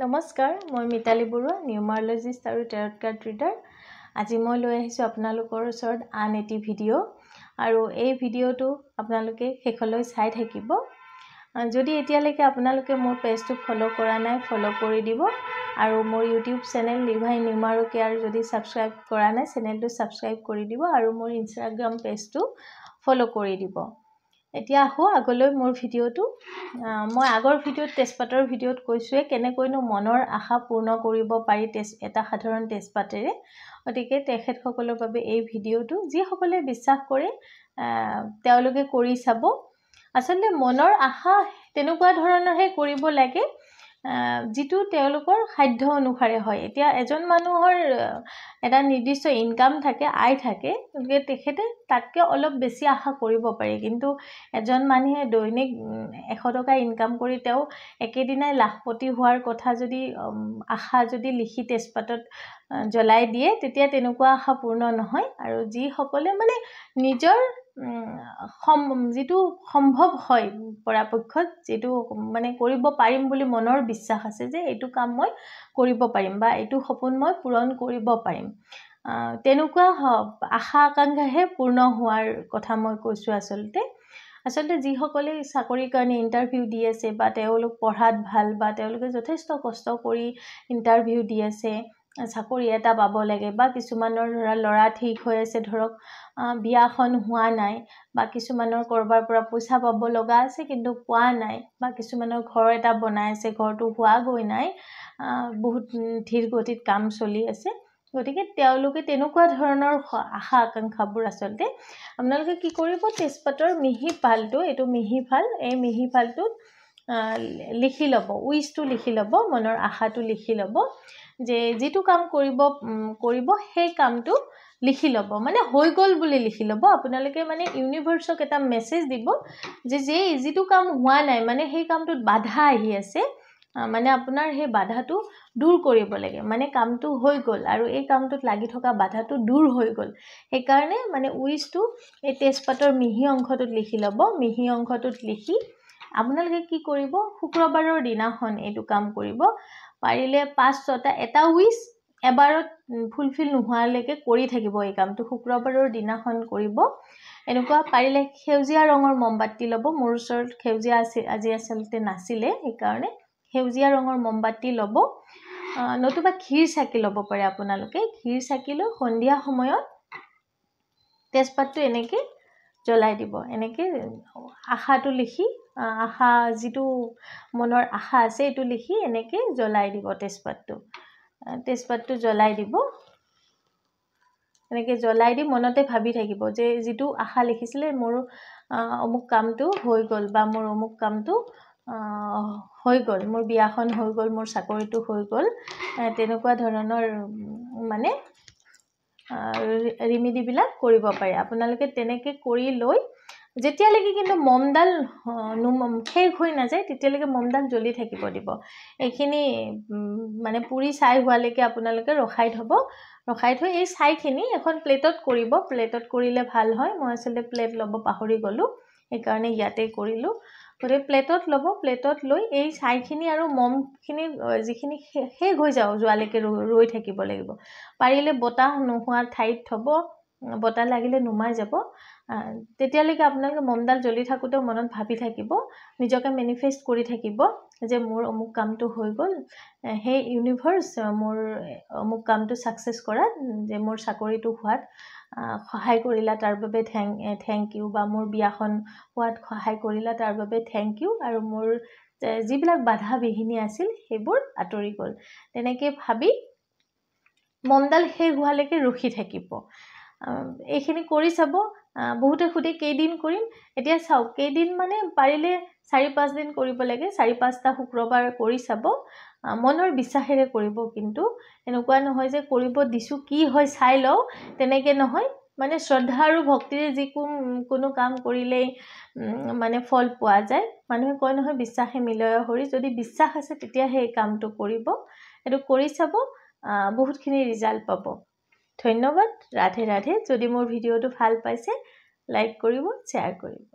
নমস্কাৰ মই মিতালী বৰুৱা নিউমাৰলজিষ্ট আৰু টেৰট কাৰ্ড ৰিডাৰ আজি মই লৈ আহিছোঁ আপোনালোকৰ ওচৰত আন এটি ভিডিঅ' আৰু এই ভিডিঅ'টো আপোনালোকে শেষলৈ চাই থাকিব যদি এতিয়ালৈকে আপোনালোকে মোৰ পেজটো ফ'ল' কৰা নাই ফ'ল' কৰি দিব আৰু মোৰ ইউটিউব চেনেল লিভাই নিউমাৰো কেয়াৰ যদি ছাবস্ক্ৰাইব কৰা নাই চেনেলটো ছাবস্ক্ৰাইব কৰি দিব আৰু মোৰ ইনষ্টাগ্ৰাম পেজটো ফ'ল' কৰি দিব এতিয়া আহোঁ আগলৈ মোৰ ভিডিঅ'টো মই আগৰ ভিডিঅ'ত তেজপাতৰ ভিডিঅ'ত কৈছোঁৱেই কেনেকৈনো মনৰ আশা পূৰ্ণ কৰিব পাৰি তেজ এটা সাধাৰণ তেজপাতেৰে গতিকে তেখেতসকলৰ বাবে এই ভিডিঅ'টো যিসকলে বিশ্বাস কৰে তেওঁলোকে কৰি চাব আচলতে মনৰ আশা তেনেকুৱা ধৰণৰহে কৰিব লাগে যিটো তেওঁলোকৰ সাধ্য অনুসাৰে হয় এতিয়া এজন মানুহৰ এটা নিৰ্দিষ্ট ইনকাম থাকে আয় থাকে গতিকে তেখেতে তাতকৈ অলপ বেছি আশা কৰিব পাৰে কিন্তু এজন মানুহে দৈনিক এশ টকা ইনকাম কৰি তেওঁ একেদিনাই লাখপতি হোৱাৰ কথা যদি আশা যদি লিখি তেজপাতত জ্বলাই দিয়ে তেতিয়া তেনেকুৱা আশা পূৰ্ণ নহয় আৰু যিসকলে মানে নিজৰ সম যিটো সম্ভৱ হয় পৰাপক্ষত যিটো মানে কৰিব পাৰিম বুলি মনৰ বিশ্বাস আছে যে এইটো কাম মই কৰিব পাৰিম বা এইটো সপোন মই পূৰণ কৰিব পাৰিম তেনেকুৱা আশা আকাংক্ষাহে পূৰ্ণ হোৱাৰ কথা মই কৈছোঁ আচলতে আচলতে যিসকলে চাকৰিৰ কাৰণে ইণ্টাৰভিউ দি আছে বা তেওঁলোক পঢ়াত ভাল বা তেওঁলোকে যথেষ্ট কষ্ট কৰি ইণ্টাৰভিউ দি আছে চাকৰি এটা পাব লাগে বা কিছুমানৰ ধৰা ল'ৰা ঠিক হৈ আছে ধৰক বিয়াখন হোৱা নাই বা কিছুমানৰ ক'ৰবাৰ পৰা পইচা পাব লগা আছে কিন্তু পোৱা নাই বা কিছুমানৰ ঘৰ এটা বনাই আছে ঘৰটো হোৱাগৈ নাই বহুত ধীৰ গতিত কাম চলি আছে গতিকে তেওঁলোকে তেনেকুৱা ধৰণৰ আশা আকাংক্ষাবোৰ আচলতে আপোনালোকে কি কৰিব তেজপাতৰ মিহি ফালটো এইটো মিহি ফাল এই মিহি ফালটোত লিখি ল'ব উইচটো লিখি ল'ব মনৰ আশাটো লিখি ল'ব যে যিটো কাম কৰিব কৰিব সেই কামটো লিখি ল'ব মানে হৈ গ'ল বুলি লিখি ল'ব আপোনালোকে মানে ইউনিভাৰ্চক এটা মেছেজ দিব যে যে যিটো কাম হোৱা নাই মানে সেই কামটোত বাধা আহি আছে মানে আপোনাৰ সেই বাধাটো দূৰ কৰিব লাগে মানে কামটো হৈ গ'ল আৰু এই কামটোত লাগি থকা বাধাটো দূৰ হৈ গ'ল সেইকাৰণে মানে উইচটো এই তেজপাতৰ মিহি অংশটোত লিখি ল'ব মিহি অংশটোত লিখি আপোনালোকে কি কৰিব শুক্ৰবাৰৰ দিনাখন এইটো কাম কৰিব পাৰিলে পাঁচ ছটা এটা উইচ এবাৰত ফুলফিল নোহোৱালৈকে কৰি থাকিব এই কামটো শুক্ৰবাৰৰ দিনাখন কৰিব এনেকুৱা পাৰিলে সেউজীয়া ৰঙৰ মমবাতি ল'ব মোৰ ওচৰত সেউজীয়া আছিল আজি আচলতে নাছিলে সেইকাৰণে সেউজীয়া ৰঙৰ মমবাতি ল'ব নতুবা ক্ষীৰ চাকি ল'ব পাৰে আপোনালোকে ক্ষীৰ চাকি লৈ সন্ধিয়া সময়ত তেজপাতটো এনেকৈ জ্বলাই দিব এনেকৈ আশাটো লিখি আশা যিটো মনৰ আশা আছে এইটো লিখি এনেকৈ জ্বলাই দিব তেজপাতটো তেজপাতটো জ্বলাই দিব এনেকৈ জ্বলাই দি মনতে ভাবি থাকিব যে যিটো আশা লিখিছিলে মোৰ অমুক কামটো হৈ গ'ল বা মোৰ অমুক কামটো হৈ গ'ল মোৰ বিয়াখন হৈ গ'ল মোৰ চাকৰিটো হৈ গ'ল তেনেকুৱা ধৰণৰ মানে ৰিমেডিবিলাক কৰিব পাৰে আপোনালোকে তেনেকৈ কৰি লৈ যেতিয়ালৈকে কিন্তু মমডাল শেষ হৈ নাযায় তেতিয়ালৈকে মমডাল জ্বলি থাকিব দিব এইখিনি মানে পুৰি ছাই হোৱালৈকে আপোনালোকে ৰখাই থ'ব ৰখাই থৈ এই ছাইখিনি এখন প্লেটত কৰিব প্লেটত কৰিলে ভাল হয় মই আচলতে প্লেট ল'ব পাহৰি গ'লোঁ সেইকাৰণে ইয়াতে কৰিলোঁ গতিকে প্লেটত ল'ব প্লেটত লৈ এই ছাইখিনি আৰু মমখিনি যিখিনি শেষ হৈ যাওঁ যোৱালৈকে ৰৈ থাকিব লাগিব পাৰিলে বতাহ নোহোৱা ঠাইত থ'ব বতাহ লাগিলে নুমাই যাব তেতিয়ালৈকে আপোনালোকে মমডাল জ্বলি থাকোঁতেও মনত ভাবি থাকিব নিজকে মেনিফেষ্ট কৰি থাকিব যে মোৰ অমুক কামটো হৈ গ'ল সেই ইউনিভাৰ্চ মোৰ অমুক কামটো ছাকচেছ কৰাত যে মোৰ চাকৰিটো হোৱাত সহায় কৰিলা তাৰ বাবে থেং থেংক ইউ বা মোৰ বিয়াখন হোৱাত সহায় কৰিলা তাৰ বাবে থেংক ইউ আৰু মোৰ যিবিলাক বাধা বিঘিনি আছিল সেইবোৰ আঁতৰি গ'ল তেনেকৈ ভাবি মমডাল শেষ হোৱালৈকে ৰখি থাকিব এইখিনি কৰি চাব বহুতে সুধে কেইদিন কৰিম এতিয়া চাওক কেইদিন মানে পাৰিলে চাৰি পাঁচদিন কৰিব লাগে চাৰি পাঁচটা শুক্ৰবাৰ কৰি চাব মনৰ বিশ্বাসেৰে কৰিব কিন্তু এনেকুৱা নহয় যে কৰিব দিছোঁ কি হয় চাই লওঁ তেনেকৈ নহয় মানে শ্ৰদ্ধা আৰু ভক্তিৰে যিকোনো কোনো কাম কৰিলেই মানে ফল পোৱা যায় মানুহে কয় নহয় বিশ্বাসে মিলয় হৰি যদি বিশ্বাস আছে তেতিয়া সেই কামটো কৰিব সেইটো কৰি চাব বহুতখিনি ৰিজাল্ট পাব ধন্যবাদ ৰাধে ৰাধে যদি মোৰ ভিডিঅ'টো ভাল পাইছে লাইক কৰিব শ্বেয়াৰ কৰিব